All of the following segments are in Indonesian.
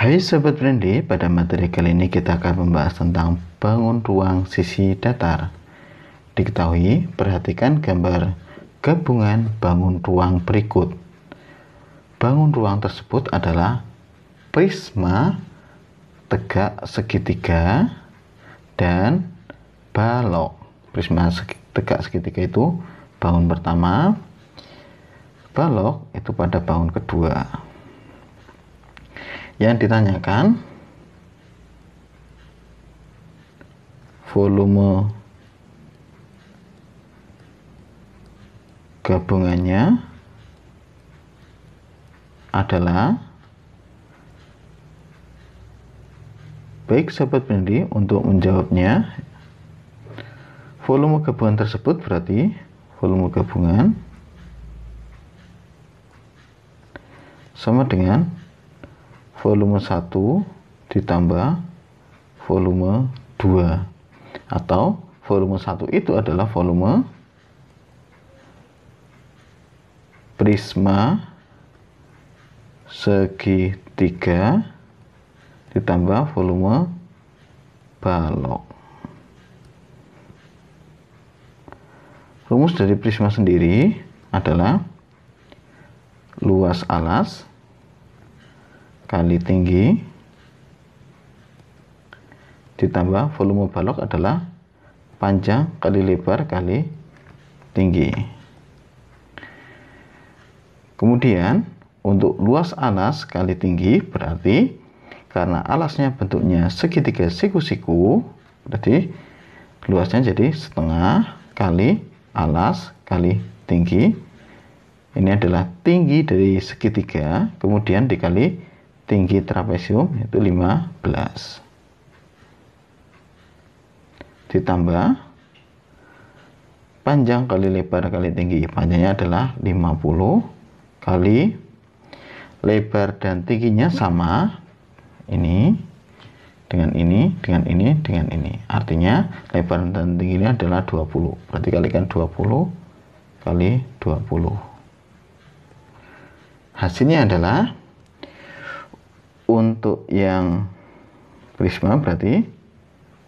Hai Sobat Brandi, pada materi kali ini kita akan membahas tentang bangun ruang sisi datar. Diketahui, perhatikan gambar gabungan bangun ruang berikut. Bangun ruang tersebut adalah prisma, tegak segitiga, dan balok. Prisma tegak segitiga itu bangun pertama, balok itu pada bangun kedua yang ditanyakan volume gabungannya adalah baik sahabat pendidik untuk menjawabnya volume gabungan tersebut berarti volume gabungan sama dengan volume 1 ditambah volume 2 atau volume 1 itu adalah volume prisma segitiga ditambah volume balok rumus dari prisma sendiri adalah luas alas kali tinggi ditambah volume balok adalah panjang kali lebar kali tinggi. Kemudian untuk luas alas kali tinggi berarti karena alasnya bentuknya segitiga siku-siku berarti luasnya jadi setengah kali alas kali tinggi ini adalah tinggi dari segitiga kemudian dikali tinggi trapesium itu 15 ditambah panjang kali lebar kali tinggi panjangnya adalah 50 kali lebar dan tingginya sama ini dengan ini dengan ini dengan ini artinya lebar dan tingginya adalah 20 berarti kalikan 20 kali 20 hasilnya adalah untuk yang prisma berarti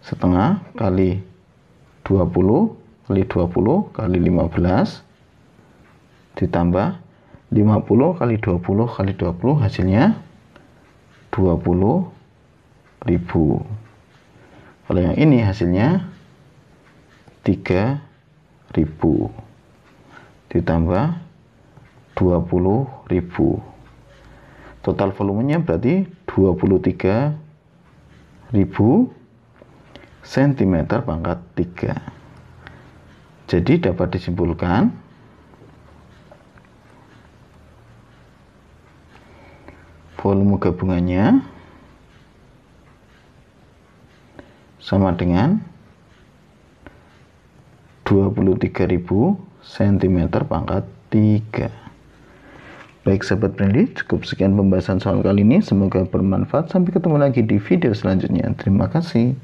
setengah kali 20 kali 20 kali 15 ditambah 50 kali 20 kali 20 hasilnya 20 ribu kalau yang ini hasilnya 3000 ditambah 20 ribu total volumenya berarti 23.000 cm pangkat 3 jadi dapat disimpulkan volume gabungannya sama dengan 23.000 cm pangkat 3 Baik sahabat pendidik, cukup sekian pembahasan soal kali ini. Semoga bermanfaat. Sampai ketemu lagi di video selanjutnya. Terima kasih.